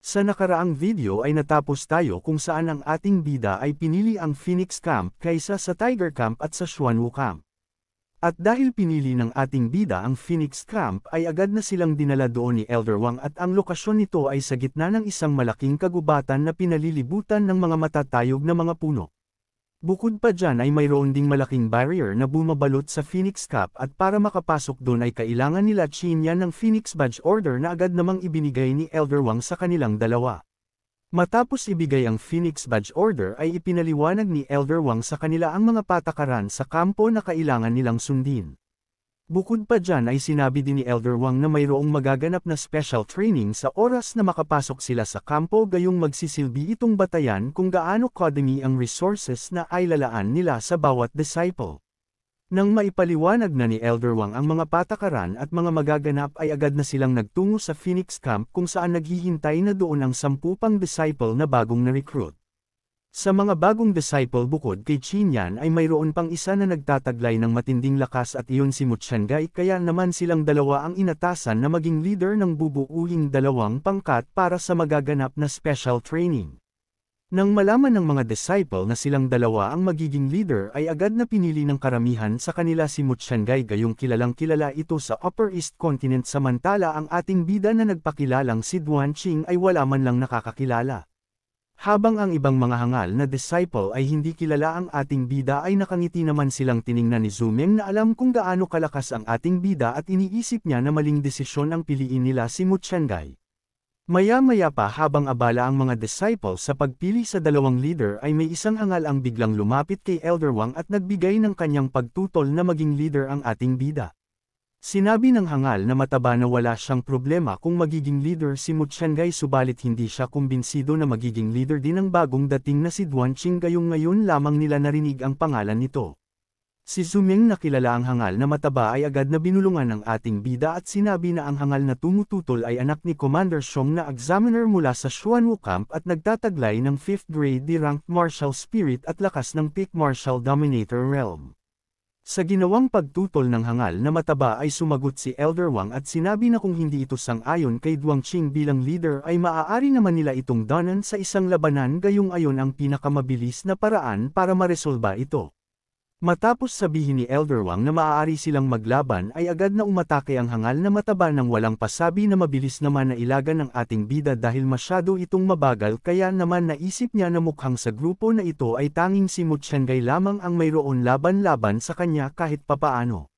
Sa nakaraang video ay natapos tayo kung saan ang ating bida ay pinili ang Phoenix Camp kaysa sa Tiger Camp at sa Xuanwu Camp. At dahil pinili ng ating bida ang Phoenix Camp ay agad na silang dinala doon ni Elder Wang at ang lokasyon nito ay sa gitna ng isang malaking kagubatan na pinalilibutan ng mga matatayog na mga puno. Bukod pa dyan ay mayroon ding malaking barrier na bumabalot sa Phoenix Cup at para makapasok doon ay kailangan nila Chinya ng Phoenix Badge Order na agad namang ibinigay ni Elder Wang sa kanilang dalawa. Matapos ibigay ang Phoenix Badge Order ay ipinaliwanag ni Elder Wang sa kanila ang mga patakaran sa kampo na kailangan nilang sundin. Bukod pa dyan ay sinabi din ni Elder Wang na mayroong magaganap na special training sa oras na makapasok sila sa kampo gayong magsisilbi itong batayan kung gaano kadami ang resources na ay nila sa bawat disciple. Nang maipaliwanag na ni Elder Wang ang mga patakaran at mga magaganap ay agad na silang nagtungo sa Phoenix Camp kung saan naghihintay na doon ang sampu disciple na bagong na-recruit. Sa mga bagong disciple bukod kay Qinyan ay mayroon pang isa na nagtataglay ng matinding lakas at iyon si Mutsyangai kaya naman silang dalawa ang inatasan na maging leader ng bubuuhing dalawang pangkat para sa magaganap na special training. Nang malaman ng mga disciple na silang dalawa ang magiging leader ay agad na pinili ng karamihan sa kanila si Mutsyangai gayong kilalang kilala ito sa Upper East Continent samantala ang ating bida na nagpakilalang si Duan Qing ay wala man lang nakakakilala. Habang ang ibang mga hangal na disciple ay hindi kilala ang ating bida ay nakangiti naman silang tiningnan ni Zumeng na alam kung gaano kalakas ang ating bida at iniisip niya na maling desisyon ang piliin nila si Muchengai. Maya-maya pa habang abala ang mga disciple sa pagpili sa dalawang leader ay may isang hangal ang biglang lumapit kay Elder Wang at nagbigay ng kanyang pagtutol na maging leader ang ating bida. Sinabi ng hangal na mataba na wala siyang problema kung magiging leader si Mu Mutsangay subalit hindi siya kumbinsido na magiging leader din ang bagong dating na si Duan Qing gayong ngayon lamang nila narinig ang pangalan nito. Si Zuming na kilala ang hangal na mataba ay agad na binulungan ng ating bida at sinabi na ang hangal na tumututol ay anak ni Commander Xiong na examiner mula sa Xuanwu Camp at nagtataglay ng 5th grade D-ranked martial spirit at lakas ng peak martial dominator realm. Sa ginawang pagtutol ng hangal na mataba ay sumagot si Elder Wang at sinabi na kung hindi ito sang-ayon kay Duang Qing bilang leader ay maaari naman nila itong danan sa isang labanan gayong ayon ang pinakamabilis na paraan para maresolba ito. Matapos sabihin ni Elder Wang na maaari silang maglaban ay agad na umatake ang hangal na mataba ng walang pasabi na mabilis naman na ilagan ang ating bida dahil masyado itong mabagal kaya naman naisip niya na mukhang sa grupo na ito ay tanging si Muchengay lamang ang mayroon laban-laban sa kanya kahit papaano.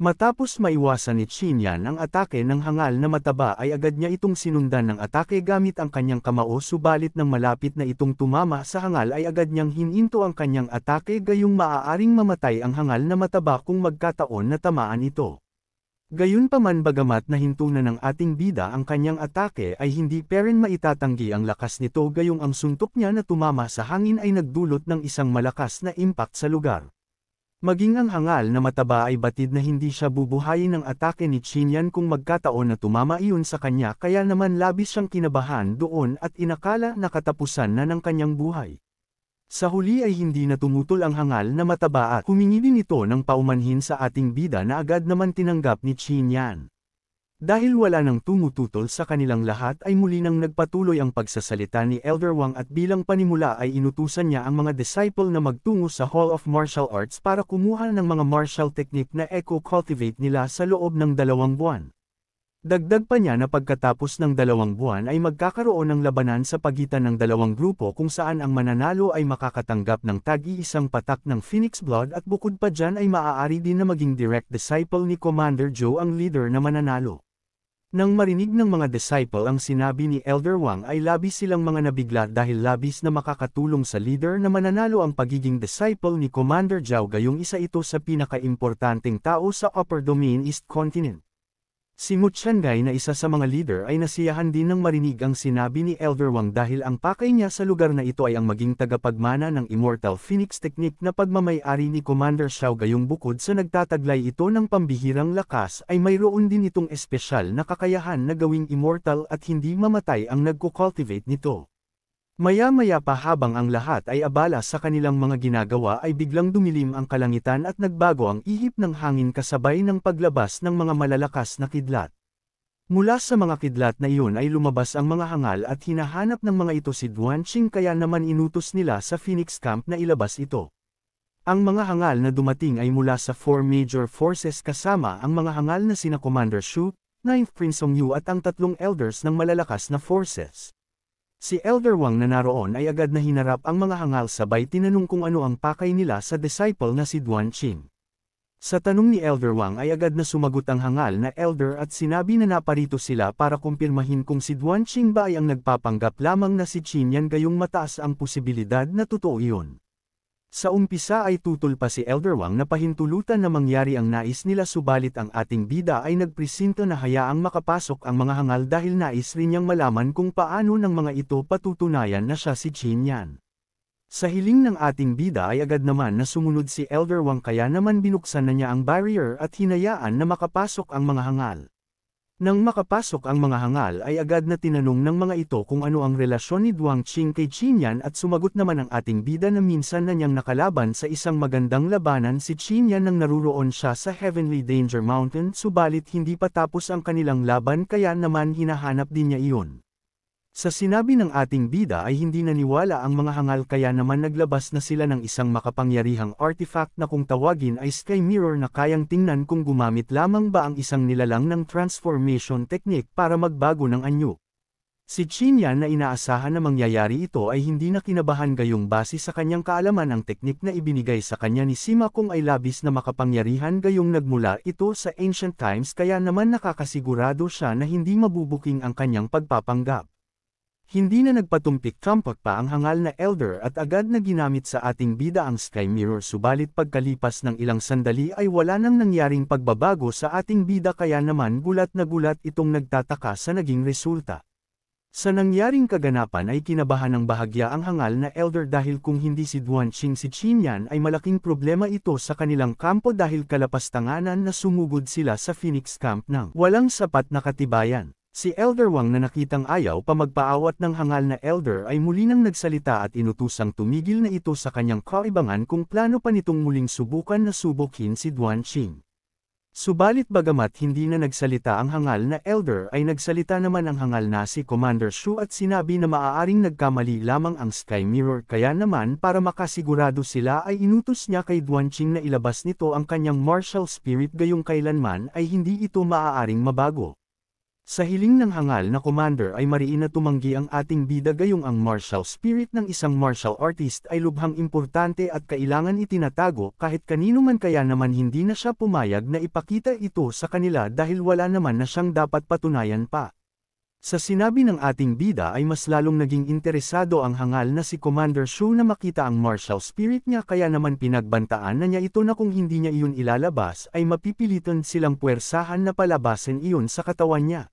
Matapos maiwasan ni Chinyan ang atake ng hangal na mataba ay agad niya itong sinundan ng atake gamit ang kanyang kamao subalit nang malapit na itong tumama sa hangal ay agad niyang hininto ang kanyang atake gayong maaaring mamatay ang hangal na mataba kung magkataon na tamaan ito. Gayunpaman bagamat nahinto na ng ating bida ang kanyang atake ay hindi pa rin maitatanggi ang lakas nito gayong ang suntok niya na tumama sa hangin ay nagdulot ng isang malakas na impact sa lugar. Maging ang hangal na mataba ay batid na hindi siya bubuhayin ng atake ni Chinyan kung magkataon na tumama iyon sa kanya kaya naman labis siyang kinabahan doon at inakala na katapusan na ng kanyang buhay. Sa huli ay hindi na tumutol ang hangal na mataba at humingi din ito ng paumanhin sa ating bida na agad naman tinanggap ni Chin dahil wala nang tumututol sa kanilang lahat ay muli nang nagpatuloy ang pagsasalita ni Elder Wang at bilang panimula ay inutusan niya ang mga disciple na magtungo sa Hall of Martial Arts para kumuha ng mga martial technique na eco-cultivate nila sa loob ng dalawang buwan. Dagdag pa niya na pagkatapos ng dalawang buwan ay magkakaroon ng labanan sa pagitan ng dalawang grupo kung saan ang mananalo ay makakatanggap ng tag-iisang patak ng Phoenix Blood at bukod pa dyan ay maaari din na maging direct disciple ni Commander Joe ang leader na mananalo. Nang marinig ng mga disciple ang sinabi ni Elder Wang ay labis silang mga nabigla dahil labis na makakatulong sa leader na mananalo ang pagiging disciple ni Commander Zhao gayong isa ito sa pinakaimportanteng tao sa Upper Domain East Continent. Si Mutsangay na isa sa mga leader ay nasiyahan din ng marinig ang sinabi ni Elder Wang dahil ang pakay niya sa lugar na ito ay ang maging tagapagmana ng Immortal Phoenix Technique na pagmamayari ni Commander Xiao gayong bukod sa nagtataglay ito ng pambihirang lakas ay mayroon din itong espesyal na kakayahan na gawing immortal at hindi mamatay ang nagko-cultivate nito. Maya-maya pa habang ang lahat ay abala sa kanilang mga ginagawa ay biglang dumilim ang kalangitan at nagbago ang ihip ng hangin kasabay ng paglabas ng mga malalakas na kidlat. Mula sa mga kidlat na iyon ay lumabas ang mga hangal at hinahanap ng mga ito si Duan Qing kaya naman inutos nila sa Phoenix Camp na ilabas ito. Ang mga hangal na dumating ay mula sa four major forces kasama ang mga hangal na sina Commander Shu, 9th Prince Song Yu at ang tatlong elders ng malalakas na forces. Si Elder Wang na naroon ay agad na hinarap ang mga hangal sabay tinanong kung ano ang pakay nila sa disciple na si Duan Qing. Sa tanong ni Elder Wang ay agad na sumagot ang hangal na Elder at sinabi na naparito sila para kumpirmahin kung si Duan Qing ba ay ang nagpapanggap lamang na si Qin yan gayong mataas ang posibilidad na totoo iyon. Sa umpisa ay tutol pa si Elder Wang na pahintulutan na mangyari ang nais nila subalit ang ating bida ay nagpresinto na hayaang makapasok ang mga hangal dahil nais rin niyang malaman kung paano ng mga ito patutunayan na siya si Qin Yan. Sa hiling ng ating bida ay agad naman na sumunod si Elder Wang kaya naman binuksan na niya ang barrier at hinayaan na makapasok ang mga hangal. Nang makapasok ang mga hangal ay agad na tinanong ng mga ito kung ano ang relasyon ni Duang Qing kay Qinyan at sumagot naman ang ating bida na minsan na niyang nakalaban sa isang magandang labanan si Qinyan nang naruroon siya sa Heavenly Danger Mountain subalit hindi pa tapos ang kanilang laban kaya naman hinahanap din niya iyon. Sa sinabi ng ating bida ay hindi naniwala ang mga hangal kaya naman naglabas na sila ng isang makapangyarihang artifact na kung tawagin ay sky mirror na kayang tingnan kung gumamit lamang ba ang isang nilalang ng transformation technique para magbago ng anyo. Si Chinyan na inaasahan na mangyayari ito ay hindi na kinabahan gayong base sa kanyang kaalaman ang teknik na ibinigay sa kanya ni Sima kung ay labis na makapangyarihan gayong nagmula ito sa ancient times kaya naman nakakasigurado siya na hindi mabubuking ang kanyang pagpapanggap. Hindi na nagpatumpik Trumpak pa ang hangal na elder at agad na ginamit sa ating bida ang sky mirror subalit pagkalipas ng ilang sandali ay wala nang nangyaring pagbabago sa ating bida kaya naman gulat na gulat itong nagtataka sa naging resulta. Sa nangyaring kaganapan ay kinabahan ng bahagya ang hangal na elder dahil kung hindi si Duan Qing si Qin yan ay malaking problema ito sa kanilang kampo dahil kalapastanganan na sumugod sila sa Phoenix Camp ng walang sapat na katibayan. Si Elder Wang na nakitang ayaw pa magpaawat ng hangal na Elder ay muli nang nagsalita at inutusang tumigil na ito sa kanyang kaibangan kung plano pa nitong muling subukan na subukin si Duan Qing. Subalit bagamat hindi na nagsalita ang hangal na Elder ay nagsalita naman ang hangal na si Commander Shu at sinabi na maaaring nagkamali lamang ang Sky Mirror kaya naman para makasigurado sila ay inutos niya kay Duan Qing na ilabas nito ang kanyang martial spirit gayong kailanman ay hindi ito maaaring mabago. Sa hiling ng hangal na commander ay mariin na tumanggi ang ating bida gayong ang martial spirit ng isang martial artist ay lubhang importante at kailangan itinatago kahit kanino man kaya naman hindi na siya pumayag na ipakita ito sa kanila dahil wala naman na siyang dapat patunayan pa. Sa sinabi ng ating bida ay mas lalong naging interesado ang hangal na si Commander Shu na makita ang martial spirit niya kaya naman pinagbantaan na niya ito na kung hindi niya iyon ilalabas ay mapipilitan silang puwersahan na palabasin iyon sa katawan niya.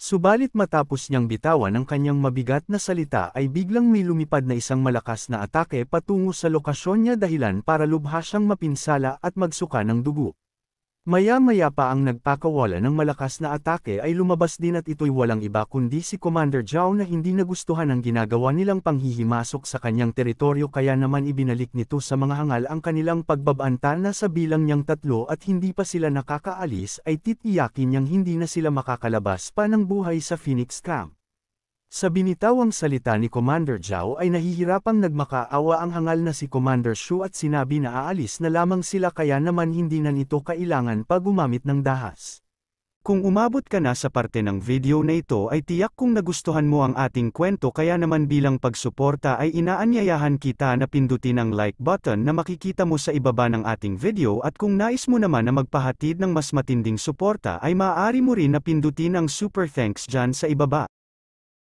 Subalit matapos niyang bitawan ang kanyang mabigat na salita ay biglang may lumipad na isang malakas na atake patungo sa lokasyon niya dahilan para lubha siyang mapinsala at magsuka ng dugo. Maya-maya pa ang nagpakawala ng malakas na atake ay lumabas din at ito'y walang iba kundi si Commander Zhao na hindi nagustuhan ang ginagawa nilang panghihimasok sa kanyang teritoryo kaya naman ibinalik nito sa mga hangal ang kanilang pagbabanta na sa bilang niyang tatlo at hindi pa sila nakakaalis ay titiyakin niyang hindi na sila makakalabas pa ng buhay sa Phoenix Camp. Sa binitawang salita ni Commander Zhao ay nahihirapang nagmakaawa ang hangal na si Commander Shu at sinabi na aalis na lamang sila kaya naman hindi na nito kailangan pa gumamit ng dahas. Kung umabot ka na sa parte ng video na ito ay tiyak kung nagustuhan mo ang ating kwento kaya naman bilang pagsuporta ay inaanyayahan kita na pindutin ang like button na makikita mo sa ibaba ng ating video at kung nais mo naman na magpahatid ng mas matinding suporta ay maaari mo rin na pindutin ang super thanks dyan sa ibaba.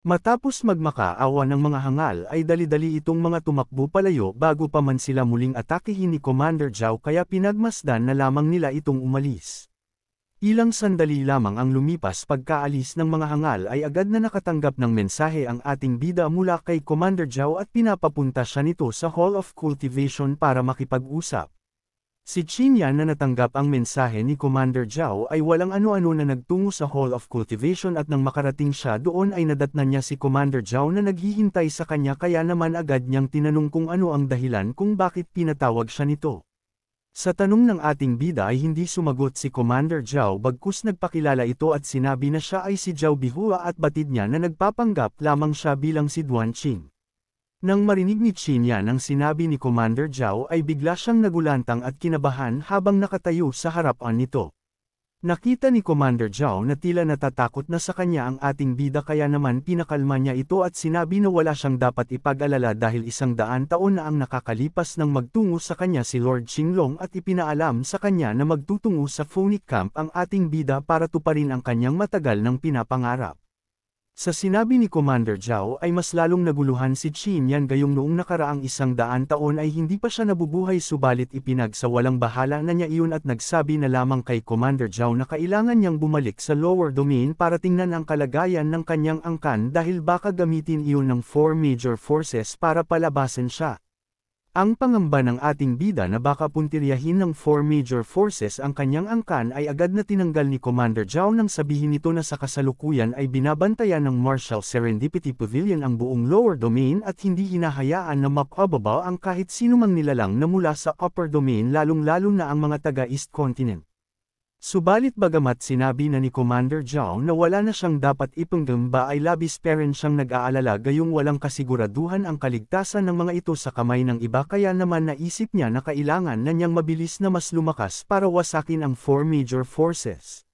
Matapos magmakaawa ng mga hangal ay dali-dali itong mga tumakbo palayo bago pa man sila muling atakihin ni Commander Zhao kaya pinagmasdan na lamang nila itong umalis. Ilang sandali lamang ang lumipas pagkaalis ng mga hangal ay agad na nakatanggap ng mensahe ang ating bida mula kay Commander Zhao at pinapapunta siya nito sa Hall of Cultivation para makipag-usap. Si Qinyan na natanggap ang mensahe ni Commander Zhao ay walang ano-ano na nagtungo sa Hall of Cultivation at nang makarating siya doon ay nadatnan niya si Commander Zhao na naghihintay sa kanya kaya naman agad niyang tinanong kung ano ang dahilan kung bakit pinatawag siya nito. Sa tanong ng ating bida ay hindi sumagot si Commander Zhao bagkus nagpakilala ito at sinabi na siya ay si Zhao Bihua at batid niya na nagpapanggap lamang siya bilang si Duan Qing. Nang marinig ni Chinya ang sinabi ni Commander Zhao ay bigla siyang nagulantang at kinabahan habang nakatayo sa harapan nito. Nakita ni Commander Zhao na tila natatakot na sa kanya ang ating bida kaya naman pinakalma niya ito at sinabi na wala siyang dapat ipag-alala dahil isang daan taon na ang nakakalipas nang magtungo sa kanya si Lord Xinglong at ipinaalam sa kanya na magtutungo sa Phonic Camp ang ating bida para tuparin ang kanyang matagal ng pinapangarap. Sa sinabi ni Commander Zhao ay mas lalong naguluhan si Yan gayong noong nakaraang isang daan taon ay hindi pa siya nabubuhay subalit walang bahala na niya iyon at nagsabi na lamang kay Commander Zhao na kailangan niyang bumalik sa lower domain para tingnan ang kalagayan ng kanyang angkan dahil baka gamitin iyon ng four major forces para palabasin siya. Ang pangamba ng ating bida na baka puntiryahin ng four major forces ang kanyang angkan ay agad na tinanggal ni Commander Zhao nang sabihin nito na sa kasalukuyan ay binabantayan ng Marshall Serendipity Pavilion ang buong lower domain at hindi hinahayaan na mapababaw ang kahit sinumang nilalang na mula sa upper domain lalong-lalo na ang mga taga-East Continent. Subalit bagamat sinabi na ni Commander Zhao na wala na siyang dapat ipanggamba ay labis pa rin siyang nag-aalala gayong walang kasiguraduhan ang kaligtasan ng mga ito sa kamay ng iba kaya naman naisip niya na kailangan na niyang mabilis na mas lumakas para wasakin ang four major forces.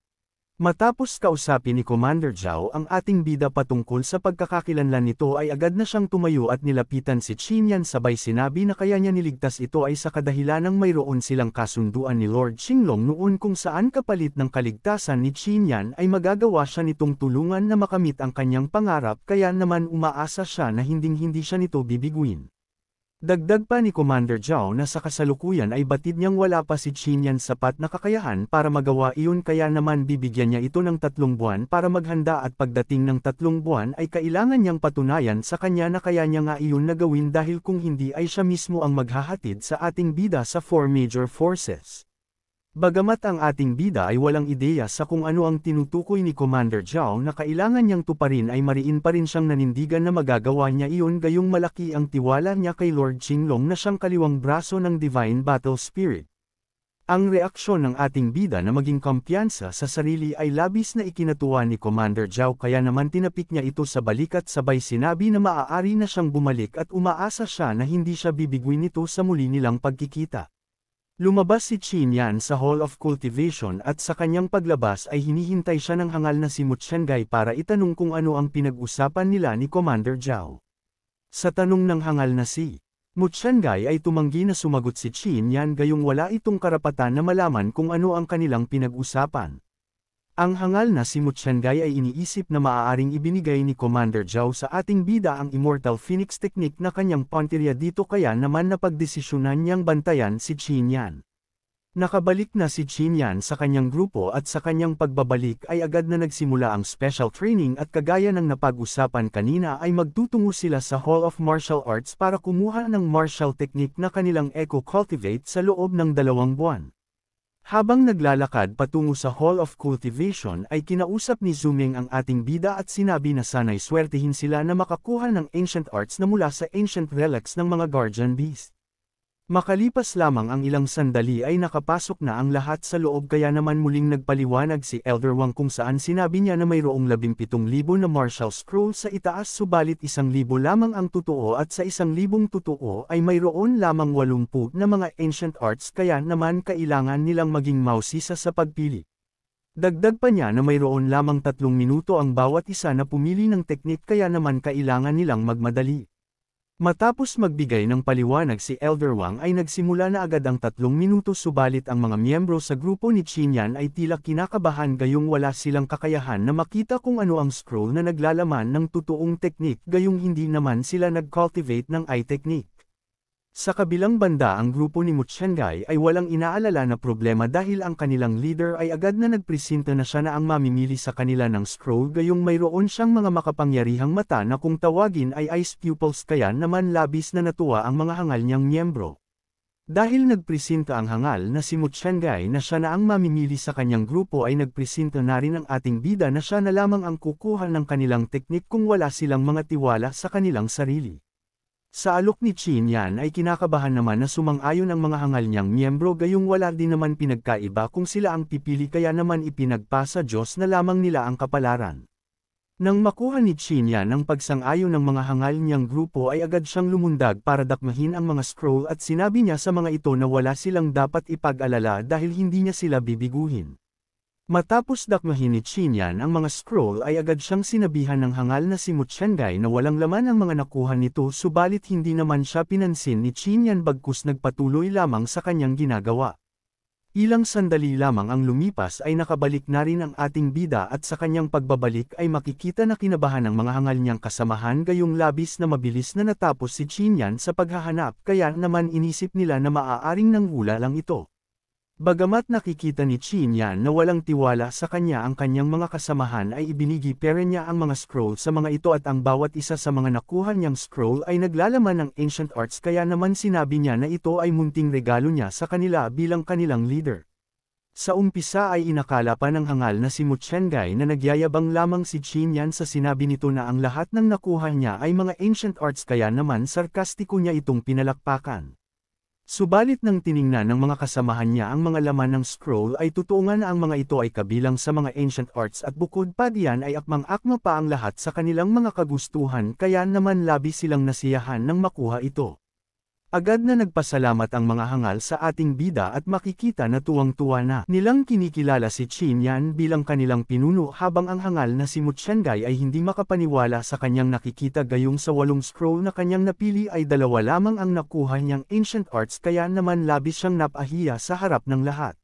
Matapos kausapin ni Commander Zhao ang ating bida patungkol sa pagkakakilanlan nito ay agad na siyang tumayo at nilapitan si Qinyan sabay sinabi na kaya niya niligtas ito ay sa kadahilanang mayroon silang kasunduan ni Lord Xinglong noon kung saan kapalit ng kaligtasan ni Qinyan ay magagawa siya nitong tulungan na makamit ang kanyang pangarap kaya naman umaasa siya na hinding-hindi siya nito bibiguin. Dagdag pa ni Commander Zhao na sa kasalukuyan ay batid niyang wala pa si Qinyan sapat na kakayahan para magawa iyon kaya naman bibigyan niya ito ng tatlong buwan para maghanda at pagdating ng tatlong buwan ay kailangan niyang patunayan sa kanya na kaya niya nga iyon na gawin dahil kung hindi ay siya mismo ang maghahatid sa ating bida sa four major forces. Bagamat ang ating bida ay walang ideya sa kung ano ang tinutukoy ni Commander Zhao na kailangan niyang tuparin ay mariin pa rin siyang nanindigan na magagawa niya iyon gayong malaki ang tiwala niya kay Lord Qinglong na siyang kaliwang braso ng Divine Battle Spirit. Ang reaksyon ng ating bida na maging kumpiyansa sa sarili ay labis na ikinatuwa ni Commander Zhao kaya naman tinapik niya ito sa balik at sabay sinabi na maaari na siyang bumalik at umaasa siya na hindi siya bibiguin ito sa muli nilang pagkikita. Lumabas si Qin Yan sa Hall of Cultivation at sa kanyang paglabas ay hinihintay siya ng hangal na si Mutshengai para itanong kung ano ang pinag-usapan nila ni Commander Zhao. Sa tanong ng hangal na si Mutshengai ay tumanggi na sumagot si Qin Yan gayong wala itong karapatan na malaman kung ano ang kanilang pinag-usapan. Ang hangal na si Muchengay ay iniisip na maaaring ibinigay ni Commander Zhao sa ating bida ang Immortal Phoenix Technique na kanyang Ponteria dito kaya naman napagdesisyonan niyang bantayan si Qin Yan. Nakabalik na si Qin Yan sa kanyang grupo at sa kanyang pagbabalik ay agad na nagsimula ang special training at kagaya ng napag-usapan kanina ay magtutungo sila sa Hall of Martial Arts para kumuha ng martial technique na kanilang eco-cultivate sa loob ng dalawang buwan. Habang naglalakad patungo sa Hall of Cultivation ay kinausap ni Zuming ang ating bida at sinabi na sana'y swertihin sila na makakuha ng ancient arts na mula sa ancient relics ng mga guardian beast. Makalipas lamang ang ilang sandali ay nakapasok na ang lahat sa loob kaya naman muling nagpaliwanag si Elder Wang kung saan sinabi niya na mayroong 17,000 na Marshall Scroll sa itaas subalit 1,000 lamang ang totoo at sa 1,000 totoo ay mayroon lamang 80 na mga ancient arts kaya naman kailangan nilang maging mausisa sa pagpili. Dagdag pa niya na mayroon lamang 3 minuto ang bawat isa na pumili ng teknik kaya naman kailangan nilang magmadali. Matapos magbigay ng paliwanag si Elder Wang ay nagsimula na agad ang tatlong minuto subalit ang mga miyembro sa grupo ni Chinyan ay tila kinakabahan gayong wala silang kakayahan na makita kung ano ang scroll na naglalaman ng totoong teknik gayong hindi naman sila nag-cultivate ng eye technique. Sa kabilang banda ang grupo ni Mutsengay ay walang inaalala na problema dahil ang kanilang leader ay agad na nagpresinta na siya na ang mamimili sa kanila ng scroll gayong mayroon siyang mga makapangyarihang mata na kung tawagin ay ice pupils kaya naman labis na natuwa ang mga hangal niyang miyembro. Dahil nagpresinta ang hangal na si Mutsengay na siya na ang mamimili sa kanyang grupo ay nagpresinta na rin ang ating bida na siya na lamang ang kukuha ng kanilang teknik kung wala silang mga tiwala sa kanilang sarili. Sa alok ni Chin Yan ay kinakabahan naman na sumang-ayon ang mga hangal niyang miyembro gayong wala din naman pinagkaiba kung sila ang pipili kaya naman ipinagpasa sa Diyos na lamang nila ang kapalaran. Nang makuha ni Chin Yan ang pagsang-ayon ng mga hangal niyang grupo ay agad siyang lumundag para dakmahin ang mga scroll at sinabi niya sa mga ito na wala silang dapat ipag-alala dahil hindi niya sila bibiguhin. Matapos dakmahin ni Chinyan ang mga scroll ay agad siyang sinabihan ng hangal na si Muchengai na walang laman ang mga nakuha nito subalit hindi naman siya pinansin ni Chinyan bagkus nagpatuloy lamang sa kanyang ginagawa. Ilang sandali lamang ang lumipas ay nakabalik na rin ang ating bida at sa kanyang pagbabalik ay makikita na kinabahan ng mga hangal niyang kasamahan gayong labis na mabilis na natapos si Chinyan sa paghahanap kaya naman inisip nila na maaaring nang hula lang ito. Bagamat nakikita ni Qin Yan na walang tiwala sa kanya ang kanyang mga kasamahan ay ibinigi pera niya ang mga scroll sa mga ito at ang bawat isa sa mga nakuha niyang scroll ay naglalaman ng ancient arts kaya naman sinabi niya na ito ay munting regalo niya sa kanila bilang kanilang leader. Sa umpisa ay inakala pa ng hangal na si Mu Muchengai na nagyayabang lamang si Qin Yan sa sinabi nito na ang lahat ng nakuha niya ay mga ancient arts kaya naman sarkastiko niya itong pinalakpakan. Subalit nang tiningnan ng mga kasamahan niya ang mga laman ng scroll ay tutungan na ang mga ito ay kabilang sa mga ancient arts at bukod pa diyan ay akmang-akma pa ang lahat sa kanilang mga kagustuhan kaya naman labi silang nasiyahan nang makuha ito. Agad na nagpasalamat ang mga hangal sa ating bida at makikita na tuwang-tuwa na nilang kinikilala si Qin Yan bilang kanilang pinuno habang ang hangal na si Mutsyanggay ay hindi makapaniwala sa kanyang nakikita gayong sa walong scroll na kanyang napili ay dalawa lamang ang nakuha niyang ancient arts kaya naman labis siyang napahiya sa harap ng lahat.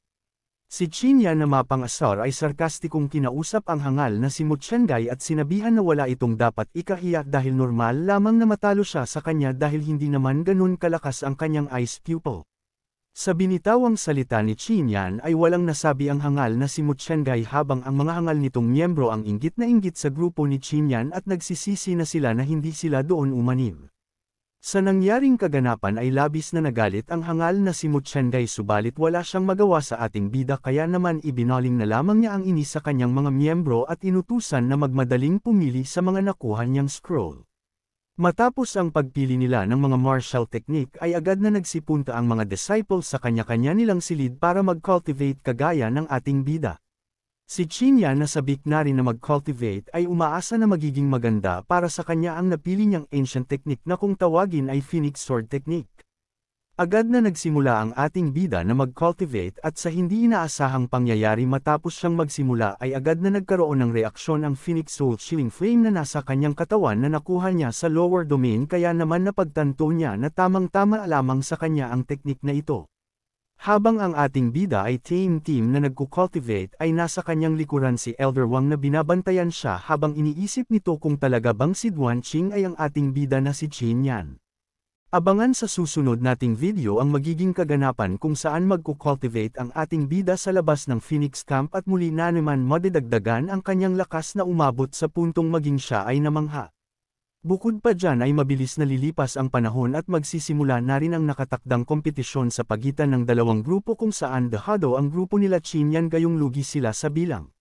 Si Chinya na mapangasar ay sarkastikong kinausap ang hangal na si Muchenday at sinabihan na wala itong dapat ikahiya dahil normal lamang na matalo siya sa kanya dahil hindi naman ganun kalakas ang kanyang ice pupil. Sa binitawang salita ni Chinyan ay walang nasabi ang hangal na si Muchenday habang ang mga hangal nitong miyembro ang inggit na inggit sa grupo ni Chinyan at nagsisisi na sila na hindi sila doon umanim. Sa nangyaring kaganapan ay labis na nagalit ang hangal na si Muchenday subalit wala siyang magawa sa ating bida kaya naman ibinaling na lamang niya ang inis sa kanyang mga miyembro at inutusan na magmadaling pumili sa mga nakuha niyang scroll. Matapos ang pagpili nila ng mga martial technique ay agad na nagsipunta ang mga disciples sa kanya-kanya nilang silid para mag-cultivate kagaya ng ating bida. Si Chinya na sabik na rin na mag-cultivate ay umaasa na magiging maganda para sa kanya ang napili niyang ancient technique na kung tawagin ay Phoenix Sword Technique. Agad na nagsimula ang ating bida na mag-cultivate at sa hindi inaasahang pangyayari matapos siyang magsimula ay agad na nagkaroon ng reaksyon ang Phoenix Soul Chilling Flame na nasa kanyang katawan na nakuha niya sa lower domain kaya naman napagtanto niya na tamang-tama lamang sa kanya ang technique na ito. Habang ang ating bida ay team-team na nagko-cultivate ay nasa kanyang likuran si Elder Wang na binabantayan siya habang iniisip nito kung talaga bang si Duan Qing ay ang ating bida na si Qin Yan. Abangan sa susunod nating video ang magiging kaganapan kung saan magko-cultivate ang ating bida sa labas ng Phoenix Camp at muli na naman madidagdagan ang kanyang lakas na umabot sa puntong maging siya ay namangha. Bukod pa dyan ay mabilis na lilipas ang panahon at magsisimula na rin ang nakatakdang kompetisyon sa pagitan ng dalawang grupo kung saan dehado ang grupo nila Chinyan gayong lugi sila sa bilang.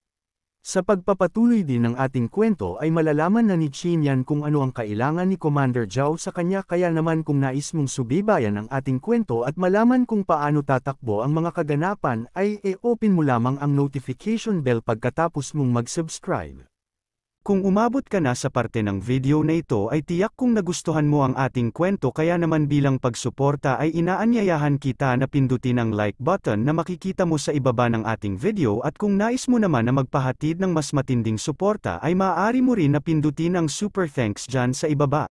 Sa pagpapatuloy din ng ating kwento ay malalaman na ni Chinyan kung ano ang kailangan ni Commander Zhao sa kanya kaya naman kung nais mong subibayan ang ating kwento at malaman kung paano tatakbo ang mga kaganapan ay e-open mo lamang ang notification bell pagkatapos mong mag-subscribe. Kung umabot ka na sa parte ng video na ito ay tiyak kung nagustuhan mo ang ating kwento kaya naman bilang pagsuporta ay inaanyayahan kita na pindutin ang like button na makikita mo sa ibaba ng ating video at kung nais mo naman na magpahatid ng mas matinding suporta ay maaari mo rin na pindutin ang super thanks dyan sa ibaba.